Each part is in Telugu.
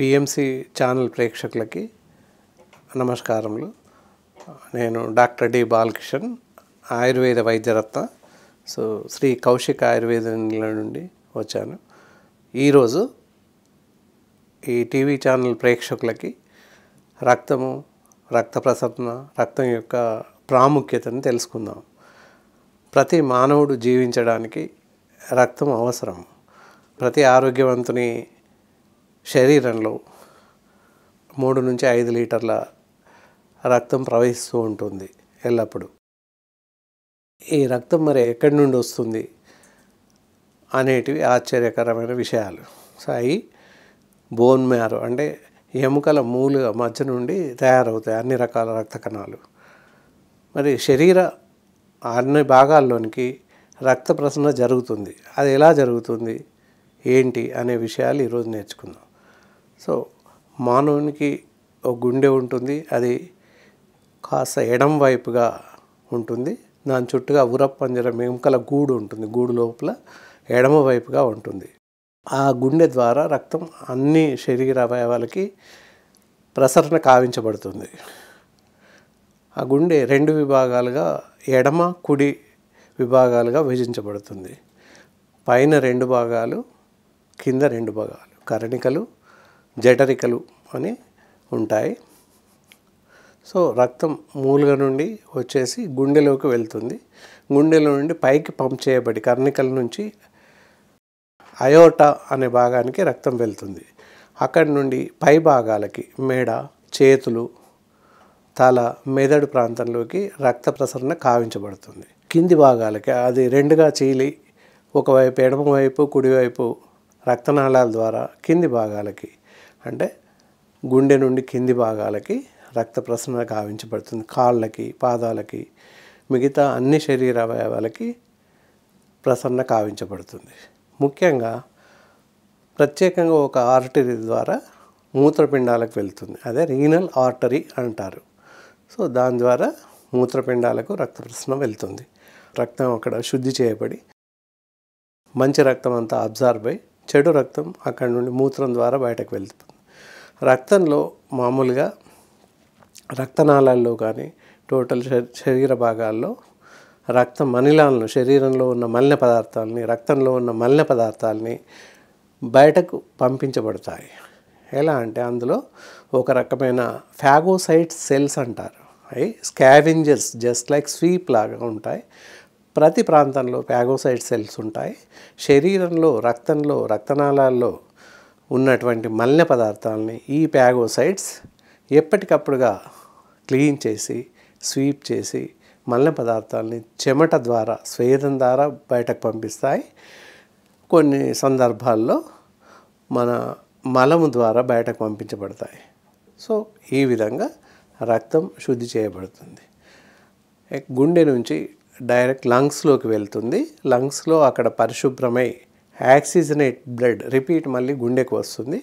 పిఎంసి ఛానల్ ప్రేక్షకులకి నమస్కారములు నేను డాక్టర్ డి బాలకిషన్ ఆయుర్వేద వైద్యరత్న సో శ్రీ కౌశిక్ ఆయుర్వేద నుండి వచ్చాను ఈరోజు ఈ టీవీ ఛానల్ ప్రేక్షకులకి రక్తము రక్త ప్రసరణ రక్తం యొక్క ప్రాముఖ్యతను తెలుసుకుందాం ప్రతి మానవుడు జీవించడానికి రక్తం అవసరం ప్రతి ఆరోగ్యవంతుని శరీరంలో మూడు నుంచి ఐదు లీటర్ల రక్తం ప్రవహిస్తూ ఉంటుంది ఎల్లప్పుడూ ఈ రక్తం మరి ఎక్కడి నుండి వస్తుంది అనేటివి ఆశ్చర్యకరమైన విషయాలు సాయి బోన్ మ్యారు అంటే ఎముకల మూలు మధ్య నుండి తయారవుతాయి అన్ని రకాల రక్త కణాలు మరి శరీర అన్ని భాగాల్లోనికి రక్త ప్రసరణ జరుగుతుంది అది ఎలా జరుగుతుంది ఏంటి అనే విషయాలు ఈరోజు నేర్చుకుందాం సో మానవునికి ఒక గుండె ఉంటుంది అది కాస్త ఎడం వైపుగా ఉంటుంది దాని చుట్టూగా ఉరప్పంజరం ఎముకల గూడు ఉంటుంది గూడు లోపల ఎడమ వైపుగా ఉంటుంది ఆ గుండె ద్వారా రక్తం అన్ని శరీర అవయవాలకి ప్రసరణ కావించబడుతుంది ఆ గుండె రెండు విభాగాలుగా ఎడమ కుడి విభాగాలుగా విభజించబడుతుంది పైన రెండు భాగాలు కింద రెండు భాగాలు కరణికలు జఠరికలు అని ఉంటాయి సో రక్తం మూలుగా నుండి వచ్చేసి గుండెలోకి వెళ్తుంది గుండెలో నుండి పైకి పంప్ చేయబడి కర్ణికల నుంచి అయోటా అనే భాగానికి రక్తం వెళ్తుంది అక్కడి నుండి పై భాగాలకి మేడ చేతులు తల మెదడు ప్రాంతంలోకి రక్త ప్రసరణ కావించబడుతుంది కింది భాగాలకి అది రెండుగా చీలి ఒకవైపు ఎడమవైపు కుడివైపు రక్తనాళాల ద్వారా కింది భాగాలకి అంటే గుండె నుండి కింది భాగాలకి రక్త ప్రసరణ గావించబడుతుంది కాళ్ళకి పాదాలకి మిగతా అన్ని శరీర అవయవాలకి ప్రసరణ కావించబడుతుంది ముఖ్యంగా ప్రత్యేకంగా ఒక ఆర్టరీ ద్వారా మూత్రపిండాలకు వెళ్తుంది అదే రీనల్ ఆర్టరీ అంటారు సో దాని ద్వారా మూత్రపిండాలకు రక్త ప్రసరణ వెళ్తుంది రక్తం అక్కడ శుద్ధి చేయబడి మంచి రక్తం అంతా అబ్జర్వ్ అయి చెడు రక్తం అక్కడ నుండి మూత్రం ద్వారా బయటకు వెళ్తుంది రక్తంలో మామూలుగా రక్తనాళాల్లో కానీ టోటల్ శరీర భాగాల్లో రక్త మనిలాలను శరీరంలో ఉన్న మలిన పదార్థాలని రక్తంలో ఉన్న మలిన పదార్థాలని బయటకు పంపించబడతాయి ఎలా అంటే అందులో ఒక రకమైన ఫ్యాగోసైట్ సెల్స్ అంటారు అవి స్కావెంజర్స్ జస్ట్ లైక్ స్వీప్ లాగా ఉంటాయి ప్రతి ప్రాంతంలో ఫ్యాగోసైట్ సెల్స్ ఉంటాయి శరీరంలో రక్తంలో రక్తనాళాల్లో ఉన్నటువంటి మలిన పదార్థాలని ఈ ప్యాగోసైడ్స్ ఎప్పటికప్పుడుగా క్లీన్ చేసి స్వీప్ చేసి మలిన పదార్థాలని చెమట ద్వారా స్వేదం ద్వారా బయటకు పంపిస్తాయి కొన్ని సందర్భాల్లో మన మలము ద్వారా బయటకు పంపించబడతాయి సో ఈ విధంగా రక్తం శుద్ధి చేయబడుతుంది గుండె నుంచి డైరెక్ట్ లంగ్స్లోకి వెళ్తుంది లంగ్స్లో అక్కడ పరిశుభ్రమై యాక్సిజనేట్ బ్లడ్ రిపీట్ మళ్ళీ గుండెకు వస్తుంది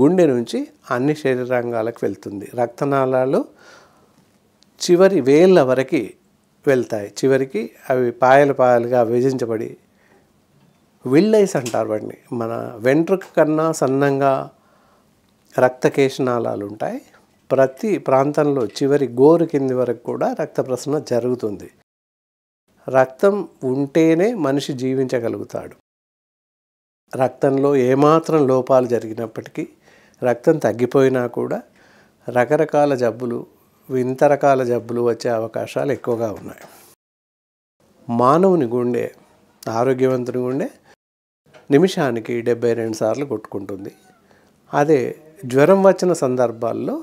గుండె నుంచి అన్ని శరీరాంగాలకు వెళ్తుంది రక్తనాళాలు చివరి వేళ్ళ వరకు వెళ్తాయి చివరికి అవి పాయలు పాయలుగా విభజించబడి విల్లైస్ అంటారు వాటిని మన వెంట్రుక కన్నా సన్నంగా రక్తకేశనాళాలు ఉంటాయి ప్రతి ప్రాంతంలో చివరి గోరు కింది వరకు కూడా రక్త ప్రసరణ జరుగుతుంది రక్తం ఉంటేనే మనిషి జీవించగలుగుతాడు రక్తంలో ఏమాత్రం లోపాలు జరిగినప్పటికీ రక్తం తగ్గిపోయినా కూడా రకరకాల జబ్బులు వింత రకాల జబ్బులు వచ్చే అవకాశాలు ఎక్కువగా ఉన్నాయి మానవుని గుండె ఆరోగ్యవంతుని గుండె నిమిషానికి డెబ్బై రెండు సార్లు కొట్టుకుంటుంది అదే జ్వరం వచ్చిన సందర్భాల్లో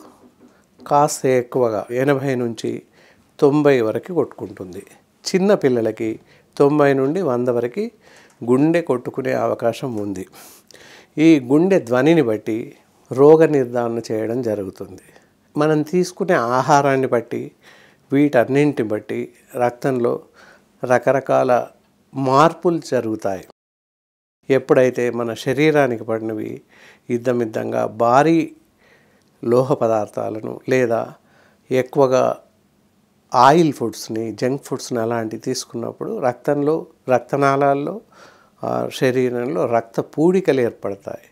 కాస్త ఎక్కువగా ఎనభై నుంచి తొంభై వరకు కొట్టుకుంటుంది చిన్న పిల్లలకి తొంభై నుండి వంద వరకు గుండె కొట్టుకునే అవకాశం ఉంది ఈ గుండె ధ్వనిని బట్టి రోగ నిర్ధారణ చేయడం జరుగుతుంది మనం తీసుకునే ఆహారాన్ని బట్టి వీటన్నింటిని బట్టి రక్తంలో రకరకాల మార్పులు జరుగుతాయి ఎప్పుడైతే మన శరీరానికి పడినవి ఇద్దమిద్దంగా భారీ లోహ పదార్థాలను లేదా ఎక్కువగా ఆయిల్ ఫుడ్స్ని జంక్ ఫుడ్స్ని అలాంటివి తీసుకున్నప్పుడు రక్తంలో రక్తనాళాల్లో ఆ శరీరంలో రక్త పూడికలు ఏర్పడతాయి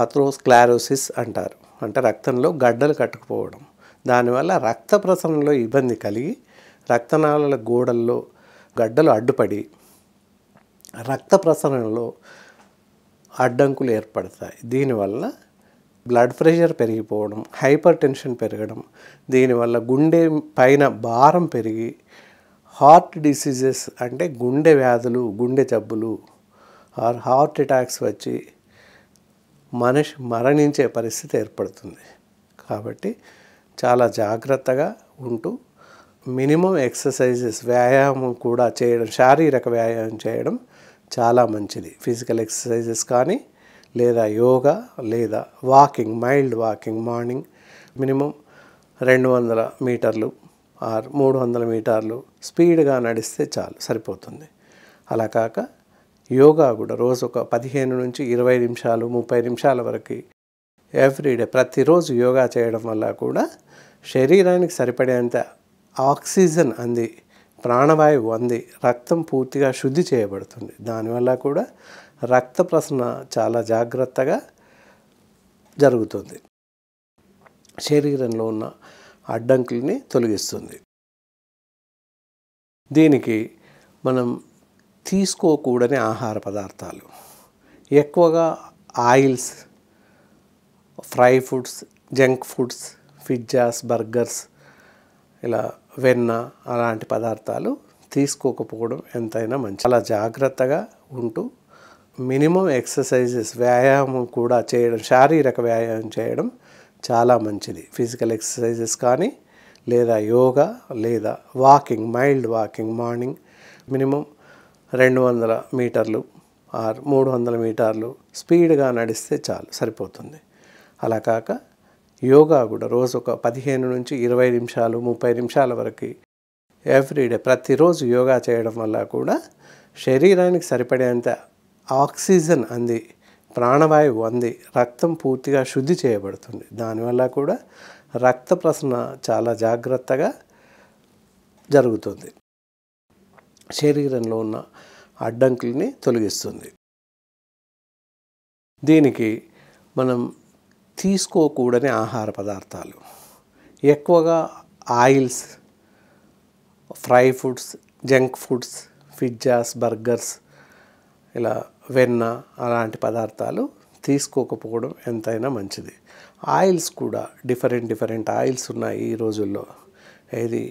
ఆథ్రోస్క్లారోసిస్ అంటారు అంటే రక్తంలో గడ్డలు కట్టుకుపోవడం దానివల్ల రక్త ప్రసరణలో ఇబ్బంది కలిగి రక్తనాళాల గోడల్లో గడ్డలు అడ్డుపడి రక్త ప్రసరణలో అడ్డంకులు ఏర్పడతాయి దీనివల్ల బ్లడ్ ప్రెషర్ పెరిగిపోవడం హైపర్ టెన్షన్ పెరగడం దీనివల్ల గుండె పైన భారం పెరిగి హార్ట్ డిసీజెస్ అంటే గుండె వ్యాధులు గుండె జబ్బులు ఆర్ హార్ట్ అటాక్స్ వచ్చి మనిషి మరణించే పరిస్థితి ఏర్పడుతుంది కాబట్టి చాలా జాగ్రత్తగా ఉంటూ మినిమం ఎక్సర్సైజెస్ వ్యాయామం కూడా చేయడం శారీరక వ్యాయామం చేయడం చాలా మంచిది ఫిజికల్ ఎక్సర్సైజెస్ కానీ లేదా యోగా లేదా walking mild walking morning minimum రెండు వందల మీటర్లు ఆర్ మూడు వందల మీటర్లు స్పీడ్గా నడిస్తే చాలు సరిపోతుంది అలా కాక యోగా కూడా రోజు ఒక పదిహేను నుంచి ఇరవై నిమిషాలు ముప్పై నిమిషాల వరకు ఎవ్రీడే ప్రతిరోజు యోగా చేయడం వల్ల కూడా శరీరానికి సరిపడేంత ఆక్సిజన్ అంది ప్రాణవాయువు అంది రక్తం పూర్తిగా శుద్ధి చేయబడుతుంది దానివల్ల కూడా రక్త ప్రసరణ చాలా జాగ్రత్తగా జరుగుతుంది శరీరంలో ఉన్న అడ్డంకుల్ని తొలగిస్తుంది దీనికి మనం తీసుకోకూడని ఆహార పదార్థాలు ఎక్కువగా oils fry foods junk foods pizzas burgers ఇలా వెన్న అలాంటి పదార్థాలు తీసుకోకపోవడం ఎంతైనా మంచి అలా జాగ్రత్తగా ఉంటూ మినిమం ఎక్సర్సైజెస్ వ్యాయామం కూడా చేయడం శారీరక వ్యాయామం చేయడం చాలా మంచిది ఫిజికల్ ఎక్సర్సైజెస్ కానీ లేదా యోగా లేదా walking mild walking morning minimum రెండు వందల మీటర్లు ఆర్ మూడు వందల మీటర్లు స్పీడ్గా నడిస్తే చాలు సరిపోతుంది అలా కాక యోగా కూడా రోజు ఒక పదిహేను నుంచి ఇరవై నిమిషాలు ముప్పై నిమిషాల వరకు ఎవ్రీడే ప్రతిరోజు యోగా చేయడం వల్ల కూడా శరీరానికి సరిపడేంత ఆక్సిజన్ అంది ప్రాణవాయువు అంది రక్తం పూర్తిగా శుద్ధి చేయబడుతుంది దానివల్ల కూడా రక్త ప్రసరణ చాలా జాగ్రత్తగా జరుగుతుంది శరీరంలో ఉన్న అడ్డంకుల్ని తొలగిస్తుంది దీనికి మనం తీసుకోకూడని ఆహార పదార్థాలు ఎక్కువగా oils fry foods junk foods pizzas burgers ఇలా వెన్న అలాంటి పదార్థాలు తీసుకోకపోవడం ఎంతైనా మంచిది ఆయిల్స్ కూడా డిఫరెంట్ డిఫరెంట్ ఆయిల్స్ ఉన్నాయి ఈ రోజుల్లో ఏది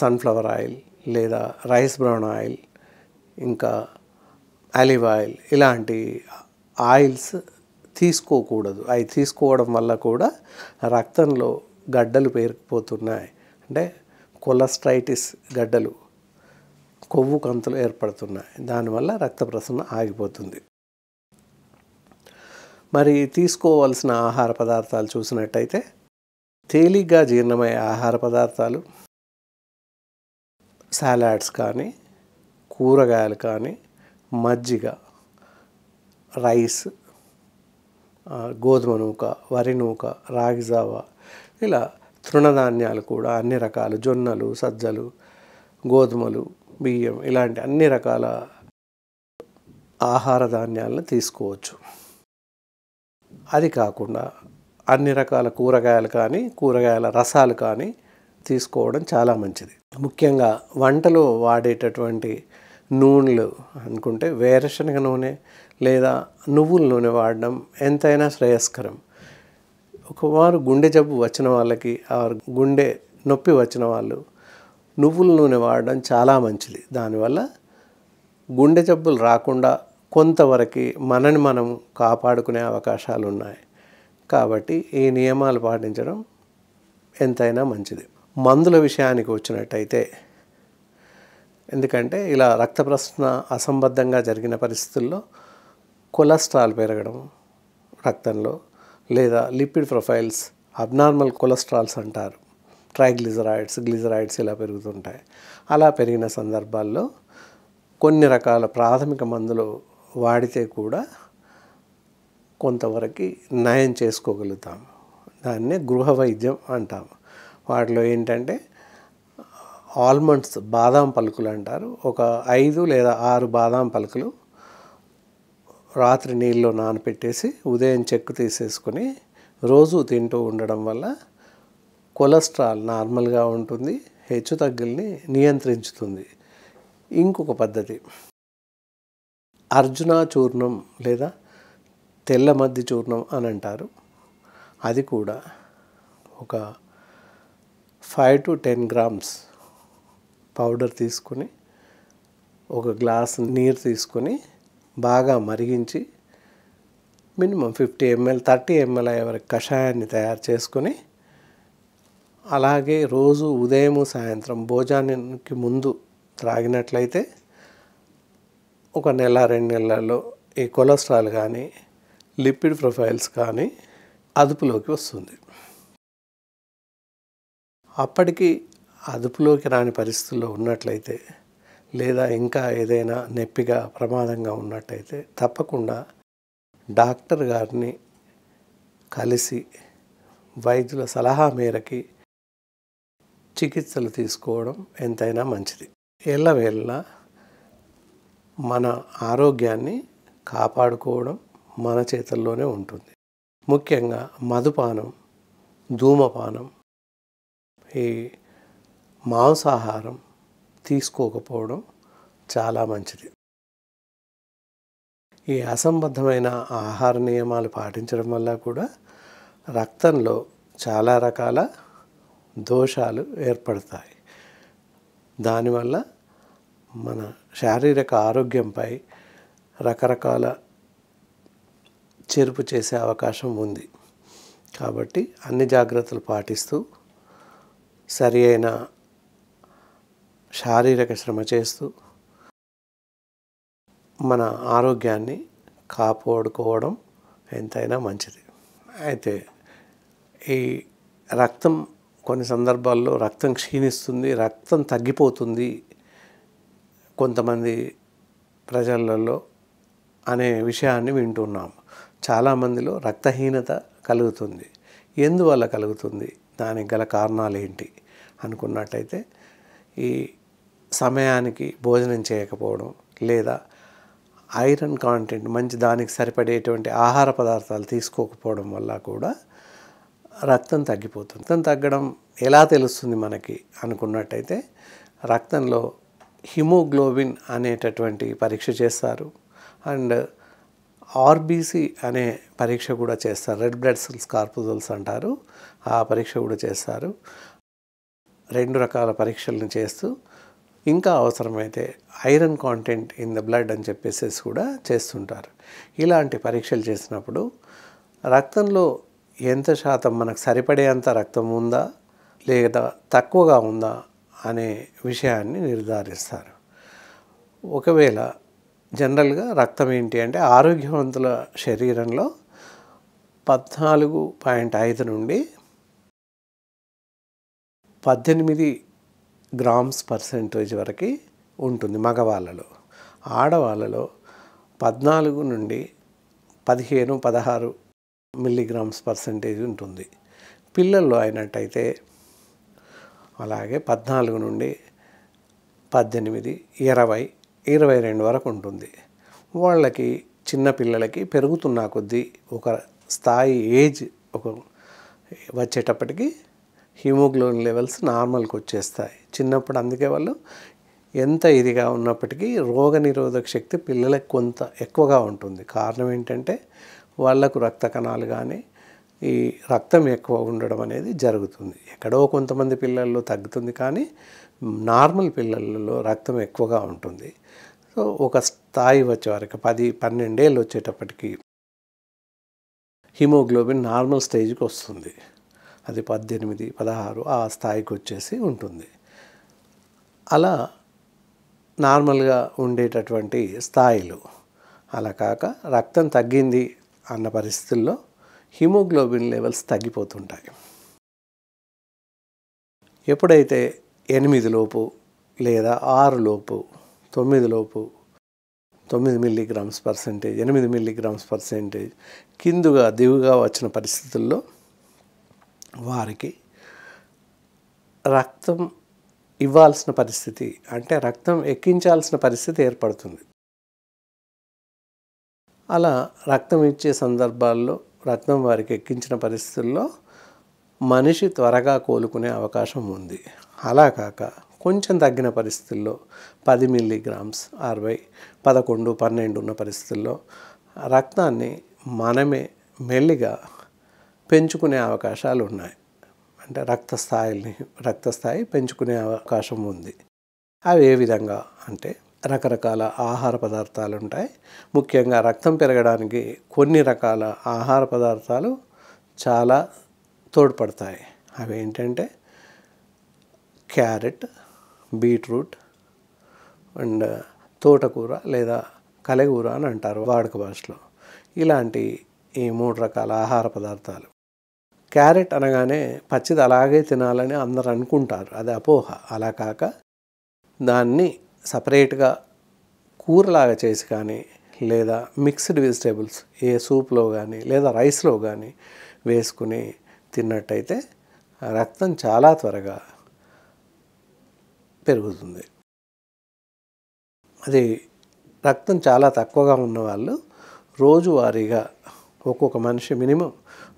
సన్ఫ్లవర్ ఆయిల్ లేదా రైస్ బ్రౌన్ ఆయిల్ ఇంకా ఆలివ్ ఆయిల్ ఇలాంటి ఆయిల్స్ తీసుకోకూడదు అవి తీసుకోవడం వల్ల కూడా రక్తంలో గడ్డలు పేరుకుపోతున్నాయి అంటే కొలస్ట్రైటిస్ గడ్డలు కొవ్వు కంతులు ఏర్పడుతున్నాయి దానివల్ల రక్త ప్రసరణ ఆగిపోతుంది మరి తీసుకోవాల్సిన ఆహార పదార్థాలు చూసినట్టయితే తేలిగ్గా జీర్ణమయ్యే ఆహార పదార్థాలు సాలాడ్స్ కానీ కూరగాయలు కానీ మజ్జిగ రైస్ గోధుమ నూక వరి నూక రాగిజావ ఇలా తృణధాన్యాలు కూడా అన్ని రకాలు జొన్నలు సజ్జలు గోధుమలు బియ్యం ఇలాంటి అన్ని రకాల ఆహార ధాన్యాలను తీసుకోవచ్చు అది కాకుండా అన్ని రకాల కూరగాయలు కానీ కూరగాయల రసాలు కానీ తీసుకోవడం చాలా మంచిది ముఖ్యంగా వంటలో వాడేటటువంటి నూనెలు అనుకుంటే వేరుశనగ నూనె లేదా నువ్వుల నూనె వాడడం ఎంతైనా శ్రేయస్కరం ఒకవారు గుండె జబ్బు వచ్చిన వాళ్ళకి ఆ గుండె నొప్పి వచ్చిన వాళ్ళు నువ్వుల నూనె వాడడం చాలా మంచిది దానివల్ల గుండె జబ్బులు రాకుండా కొంతవరకు మనని మనం కాపాడుకునే అవకాశాలు ఉన్నాయి కాబట్టి ఈ నియమాలు పాటించడం ఎంతైనా మంచిది మందుల విషయానికి వచ్చినట్టయితే ఎందుకంటే ఇలా రక్త ప్రసరణ అసంబద్ధంగా జరిగిన పరిస్థితుల్లో కొలెస్ట్రాల్ పెరగడం రక్తంలో లేదా లిపిడ్ ప్రొఫైల్స్ అబ్నార్మల్ కొలెస్ట్రాల్స్ అంటారు ట్రైగ్లిజరాయిడ్స్ గ్లిజరాయిడ్స్ ఇలా పెరుగుతుంటాయి అలా పెరిగిన సందర్భాల్లో కొన్ని రకాల ప్రాథమిక మందులు వాడితే కూడా కొంతవరకు నయం చేసుకోగలుగుతాం దాన్నే గృహ వైద్యం అంటాము వాటిలో ఏంటంటే ఆల్మండ్స్ బాదాం పలుకులు అంటారు ఒక ఐదు లేదా ఆరు బాదాం పలుకులు రాత్రి నీళ్ళలో నానపెట్టేసి ఉదయం చెక్కు తీసేసుకొని రోజు తింటూ ఉండడం వల్ల కొలెస్ట్రాల్ నార్మల్గా ఉంటుంది హెచ్చు తగ్గుల్ని నియంత్రించుతుంది ఇంకొక పద్ధతి అర్జున చూర్ణం లేదా తెల్ల మద్ది చూర్ణం అని అంటారు అది కూడా ఒక five to ten grams powder తీసుకుని ఒక గ్లాస్ నీరు తీసుకొని బాగా మరిగించి minimum fifty ml thirty ml అయ్యే వరకు కషాయాన్ని తయారు చేసుకొని అలాగే రోజు ఉదయం సాయంత్రం భోజనానికి ముందు త్రాగినట్లయితే ఒక నెల రెండు నెలల్లో ఈ కొలెస్ట్రాల్ కానీ లిపిడ్ ప్రొఫైల్స్ కానీ అదుపులోకి వస్తుంది అప్పటికి అదుపులోకి రాని పరిస్థితుల్లో ఉన్నట్లయితే లేదా ఇంకా ఏదైనా నొప్పిగా ప్రమాదంగా ఉన్నట్టయితే తప్పకుండా డాక్టర్ గారిని కలిసి వైద్యుల సలహా మేరకి చికిత్సలు తీసుకోవడం ఎంతైనా మంచిది ఎల్లవేళ్ళ మన ఆరోగ్యాన్ని కాపాడుకోవడం మన చేతుల్లోనే ఉంటుంది ముఖ్యంగా మధుపానం ధూమపానం ఈ మాంసాహారం తీసుకోకపోవడం చాలా మంచిది ఈ అసంబద్ధమైన ఆహార నియమాలు పాటించడం వల్ల కూడా రక్తంలో చాలా రకాల దోషాలు ఏర్పడతాయి దానివల్ల మన శారీరక ఆరోగ్యంపై రకరకాల చేర్పు చేసే అవకాశం ఉంది కాబట్టి అన్ని జాగ్రత్తలు పాటిస్తూ సరి అయిన శారీరక శ్రమ చేస్తూ మన ఆరోగ్యాన్ని కాపాడుకోవడం ఎంతైనా మంచిది అయితే ఈ రక్తం కొన్ని సందర్భాల్లో రక్తం క్షీణిస్తుంది రక్తం తగ్గిపోతుంది కొంతమంది ప్రజలలో అనే విషయాన్ని వింటున్నాం చాలామందిలో రక్తహీనత కలుగుతుంది ఎందువల్ల కలుగుతుంది దానికి గల కారణాలు ఏంటి అనుకున్నట్టయితే ఈ సమయానికి భోజనం చేయకపోవడం లేదా ఐరన్ కాంటెంట్ మంచి దానికి సరిపడేటువంటి ఆహార పదార్థాలు తీసుకోకపోవడం వల్ల కూడా రక్తం తగ్గిపోతుంది రక్తం తగ్గడం ఎలా తెలుస్తుంది మనకి అనుకున్నట్టయితే రక్తంలో హిమోగ్లోబిన్ అనేటటువంటి పరీక్ష చేస్తారు అండ్ ఆర్బీసీ అనే పరీక్ష కూడా చేస్తారు రెడ్ బ్లడ్ సెల్స్ కార్పుజల్స్ అంటారు ఆ పరీక్ష కూడా చేస్తారు రెండు రకాల పరీక్షలను చేస్తూ ఇంకా అవసరమైతే iron content in the blood అని చెప్పేసి కూడా చేస్తుంటారు ఇలాంటి పరీక్షలు చేసినప్పుడు రక్తంలో ఎంత శాతం మనకు సరిపడేంత రక్తం ఉందా లేదా తక్కువగా ఉందా అనే విషయాన్ని నిర్ధారిస్తారు ఒకవేళ జనరల్గా రక్తం ఏంటి అంటే ఆరోగ్యవంతుల శరీరంలో పద్నాలుగు పాయింట్ ఐదు నుండి పద్దెనిమిది గ్రామ్స్ పర్సెంటేజ్ వరకు ఉంటుంది మగవాళ్ళలో ఆడవాళ్ళలో పద్నాలుగు నుండి పదిహేను పదహారు మిల్లీగ్రామ్స్ పర్సెంటేజ్ ఉంటుంది పిల్లల్లో అయినట్టయితే అలాగే పద్నాలుగు నుండి పద్దెనిమిది ఇరవై ఇరవై రెండు వరకు ఉంటుంది వాళ్ళకి చిన్నపిల్లలకి పెరుగుతున్న కొద్దీ ఒక స్థాయి ఏజ్ ఒక వచ్చేటప్పటికి హీమోగ్లోబిన్ లెవెల్స్ నార్మల్కి వచ్చేస్తాయి చిన్నప్పుడు అందుకే వాళ్ళు ఎంత ఇదిగా ఉన్నప్పటికీ రోగనిరోధక శక్తి పిల్లలకు కొంత ఎక్కువగా ఉంటుంది కారణం ఏంటంటే వాళ్ళకు రక్త కణాలు కానీ ఈ రక్తం ఎక్కువ ఉండడం అనేది జరుగుతుంది ఎక్కడో కొంతమంది పిల్లల్లో తగ్గుతుంది కానీ నార్మల్ పిల్లలలో రక్తం ఎక్కువగా ఉంటుంది సో ఒక స్థాయి వచ్చే వరకు పది పన్నెండేళ్ళు వచ్చేటప్పటికి హిమోగ్లోబిన్ నార్మల్ స్టేజ్కి వస్తుంది అది పద్దెనిమిది పదహారు ఆ స్థాయికి వచ్చేసి ఉంటుంది అలా నార్మల్గా ఉండేటటువంటి స్థాయిలు అలా కాక రక్తం తగ్గింది అన్న పరిస్థితుల్లో హిమోగ్లోబిన్ లెవెల్స్ తగ్గిపోతుంటాయి ఎప్పుడైతే ఎనిమిది లోపు లేదా ఆరు లోపు తొమ్మిది లోపు తొమ్మిది మిల్లీగ్రామ్స్ పర్సెంటేజ్ ఎనిమిది మిల్లీగ్రామ్స్ పర్సెంటేజ్ కిందుగా దిగుగా వచ్చిన పరిస్థితుల్లో వారికి రక్తం ఇవ్వాల్సిన పరిస్థితి అంటే రక్తం ఎక్కించాల్సిన పరిస్థితి ఏర్పడుతుంది అలా రక్తం ఇచ్చే సందర్భాల్లో రక్తం వారికి ఎక్కించిన పరిస్థితుల్లో మనిషి త్వరగా కోలుకునే అవకాశం ఉంది అలా కాక కొంచెం తగ్గిన పరిస్థితుల్లో పది మిల్లీగ్రామ్స్ అరవై పదకొండు పన్నెండు ఉన్న పరిస్థితుల్లో రక్తాన్ని మనమే మెల్లిగా పెంచుకునే అవకాశాలు ఉన్నాయి అంటే రక్తస్థాయిని రక్తస్థాయి పెంచుకునే అవకాశం ఉంది అవి ఏ విధంగా అంటే రకరకాల ఆహార పదార్థాలు ఉంటాయి ముఖ్యంగా రక్తం పెరగడానికి కొన్ని రకాల ఆహార పదార్థాలు చాలా తోడ్పడతాయి అవి ఏంటంటే క్యారెట్ బీట్రూట్ అండ్ తోటకూర లేదా కలగూర అని అంటారు వాడుక భాషలో ఇలాంటి ఈ మూడు రకాల ఆహార పదార్థాలు క్యారెట్ అనగానే పచ్చిది అలాగే తినాలని అందరు అనుకుంటారు అది అపోహ అలా కాక దాన్ని సపరేట్గా కూరలాగా చేసి కానీ లేదా మిక్స్డ్ వెజిటేబుల్స్ ఏ సూప్లో కానీ లేదా రైస్లో కానీ వేసుకుని తిన్నట్టయితే రక్తం చాలా త్వరగా పెరుగుతుంది అది రక్తం చాలా తక్కువగా ఉన్నవాళ్ళు రోజువారీగా ఒక్కొక్క మనిషి మినిమం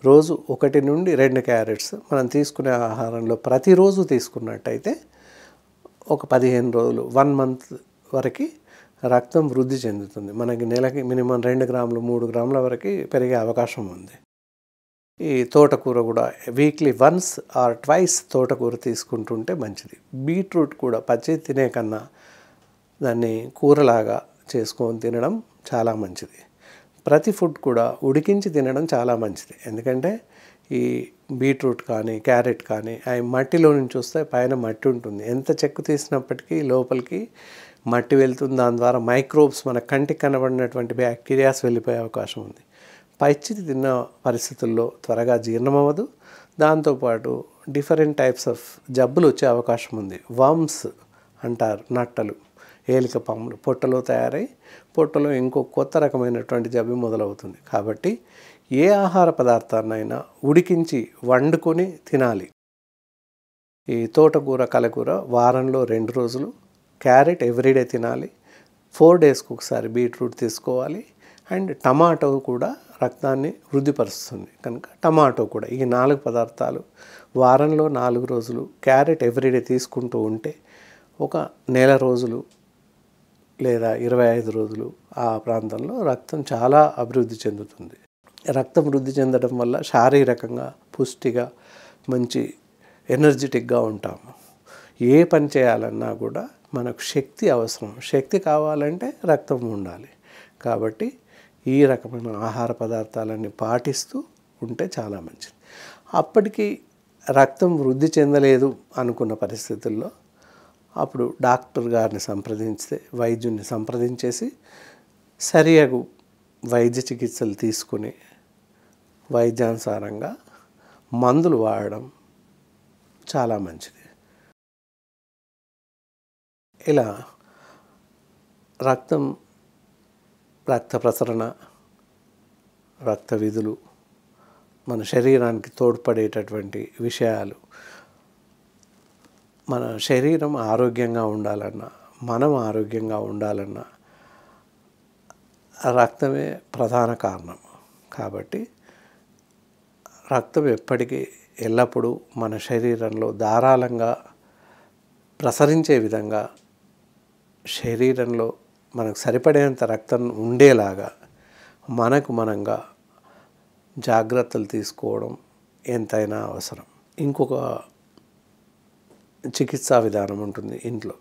రోజు ఒకటి నుండి రెండు క్యారెట్స్ మనం తీసుకునే ఆహారంలో ప్రతిరోజు తీసుకున్నట్టయితే ఒక పదిహేను రోజులు వన్ మంత్ వరకు రక్తం వృద్ధి చెందుతుంది మనకి నెలకి మినిమం రెండు గ్రాములు మూడు గ్రాముల వరకు పెరిగే అవకాశం ఉంది ఈ తోటకూర కూడా వీక్లీ వన్స్ ఆర్ ట్వైస్ తోటకూర తీసుకుంటుంటే మంచిది బీట్రూట్ కూడా పచ్చి తినే కన్నా దాన్ని కూరలాగా చేసుకొని తినడం చాలా మంచిది ప్రతి ఫుడ్ కూడా ఉడికించి తినడం చాలా మంచిది ఎందుకంటే ఈ బీట్రూట్ కానీ క్యారెట్ కానీ అవి మట్టిలో నుంచి వస్తే పైన మట్టి ఉంటుంది ఎంత చెక్కు తీసినప్పటికీ లోపలికి మట్టి వెళ్తుంది దాని ద్వారా మైక్రోబ్స్ మన కంటికి కనబడినటువంటి బ్యాక్టీరియాస్ వెళ్ళిపోయే అవకాశం ఉంది పచ్చిది తిన్న పరిస్థితుల్లో త్వరగా జీర్ణమవ్వదు దాంతోపాటు డిఫరెంట్ టైప్స్ ఆఫ్ జబ్బులు వచ్చే అవకాశం ఉంది వమ్స్ అంటారు నట్టలు ఏలిక పాములు పొట్టలో తయారై పొట్టలో ఇంకో కొత్త రకమైనటువంటి జబ్బి మొదలవుతుంది కాబట్టి ఏ ఆహార పదార్థాన్నైనా ఉడికించి వండుకొని తినాలి ఈ తోటకూర కలకూర వారంలో రెండు రోజులు క్యారెట్ ఎవ్రీడే తినాలి ఫోర్ డేస్కి ఒకసారి బీట్రూట్ తీసుకోవాలి అండ్ టమాటో కూడా రక్తాన్ని వృద్ధిపరుస్తుంది కనుక టమాటో కూడా ఈ నాలుగు పదార్థాలు వారంలో నాలుగు రోజులు క్యారెట్ ఎవ్రీడే తీసుకుంటూ ఉంటే ఒక నెల రోజులు లేదా ఇరవై ఐదు రోజులు ఆ ప్రాంతంలో రక్తం చాలా అభివృద్ధి చెందుతుంది రక్తం వృద్ధి చెందడం వల్ల శారీరకంగా పుష్టిగా మంచి ఎనర్జెటిక్గా ఉంటాము ఏ పని చేయాలన్నా కూడా మనకు శక్తి అవసరం శక్తి కావాలంటే రక్తం ఉండాలి కాబట్టి ఈ రకమైన ఆహార పదార్థాలన్నీ పాటిస్తూ ఉంటే చాలా మంచిది అప్పటికి రక్తం వృద్ధి చెందలేదు అనుకున్న పరిస్థితుల్లో అప్పుడు డాక్టర్ గారిని సంప్రదించే వైద్యుని సంప్రదించేసి సరియగు వైద్య చికిత్సలు తీసుకుని వైద్యానుసారంగా మందులు వాడడం చాలా మంచిది ఇలా రక్తం రక్త ప్రసరణ రక్త విధులు మన శరీరానికి తోడ్పడేటటువంటి విషయాలు మన శరీరం ఆరోగ్యంగా ఉండాలన్నా మనం ఆరోగ్యంగా ఉండాలన్నా రక్తమే ప్రధాన కారణం కాబట్టి రక్తం ఎప్పటికీ ఎల్లప్పుడూ మన శరీరంలో ధారాళంగా ప్రసరించే విధంగా శరీరంలో మనకు సరిపడేంత రక్తం ఉండేలాగా మనకు మనంగా జాగ్రత్తలు తీసుకోవడం ఎంతైనా అవసరం ఇంకొక చికిత్సా విధానం ఉంటుంది ఇంట్లో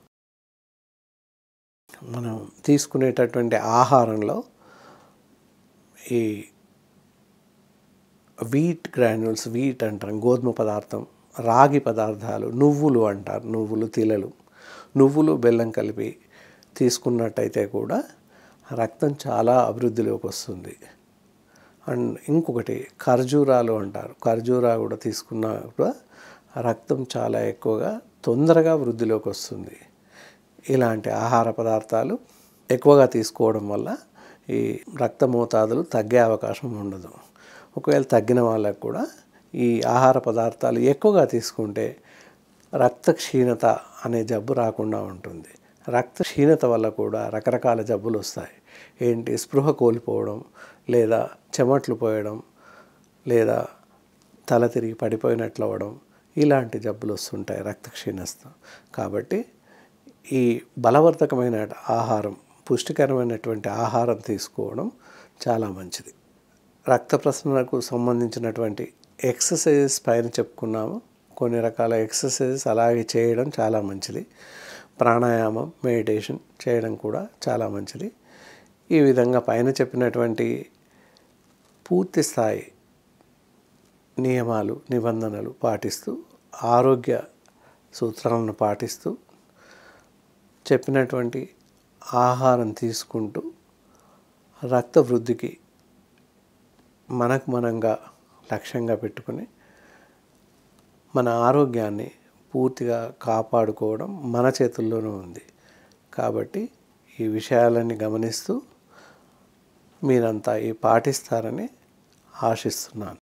మనం తీసుకునేటటువంటి ఆహారంలో ఈ వీట్ గ్రాన్యూల్స్ వీట్ అంటారు గోధుమ పదార్థం రాగి పదార్థాలు నువ్వులు అంటారు నువ్వులు తిలలు నువ్వులు బెల్లం కలిపి తీసుకున్నట్టయితే కూడా రక్తం చాలా అభివృద్ధిలోకి వస్తుంది అండ్ ఇంకొకటి ఖర్జూరాలు అంటారు ఖర్జూరా కూడా తీసుకున్నా కూడా రక్తం చాలా ఎక్కువగా తొందరగా వృద్ధిలోకి వస్తుంది ఇలాంటి ఆహార పదార్థాలు ఎక్కువగా తీసుకోవడం వల్ల ఈ రక్త మోతాదులు తగ్గే అవకాశం ఉండదు ఒకవేళ తగ్గిన వాళ్ళకు కూడా ఈ ఆహార పదార్థాలు ఎక్కువగా తీసుకుంటే రక్త క్షీణత అనే జబ్బు రాకుండా ఉంటుంది రక్త క్షీణత వల్ల కూడా రకరకాల జబ్బులు వస్తాయి ఏంటి స్పృహ కోల్పోవడం లేదా చెమట్లు పోయడం లేదా తల తిరిగి పడిపోయినట్లు అవ్వడం ఇలాంటి జబ్బులు వస్తుంటాయి రక్త క్షీణత కాబట్టి ఈ బలవర్ధకమైన ఆహారం పుష్టికరమైనటువంటి ఆహారం తీసుకోవడం చాలా మంచిది రక్త ప్రసరణకు సంబంధించినటువంటి ఎక్సర్సైజెస్ పైన చెప్పుకున్నాము కొన్ని రకాల ఎక్సర్సైజెస్ అలాగే చేయడం చాలా మంచిది ప్రాణాయామం మెడిటేషన్ చేయడం కూడా చాలా మంచిది ఈ విధంగా పైన చెప్పినటువంటి పూర్తి స్థాయి నియమాలు నిబంధనలు పాటిస్తూ ఆరోగ్య సూత్రాలను పాటిస్తూ చెప్పినటువంటి ఆహారం తీసుకుంటూ రక్త వృద్ధికి మనకు మనంగా లక్ష్యంగా పెట్టుకుని మన ఆరోగ్యాన్ని పూర్తిగా కాపాడుకోవడం మన చేతుల్లోనూ ఉంది కాబట్టి ఈ విషయాలన్నీ గమనిస్తూ మీరంతా ఈ పాటిస్తారని ఆశిస్తున్నాను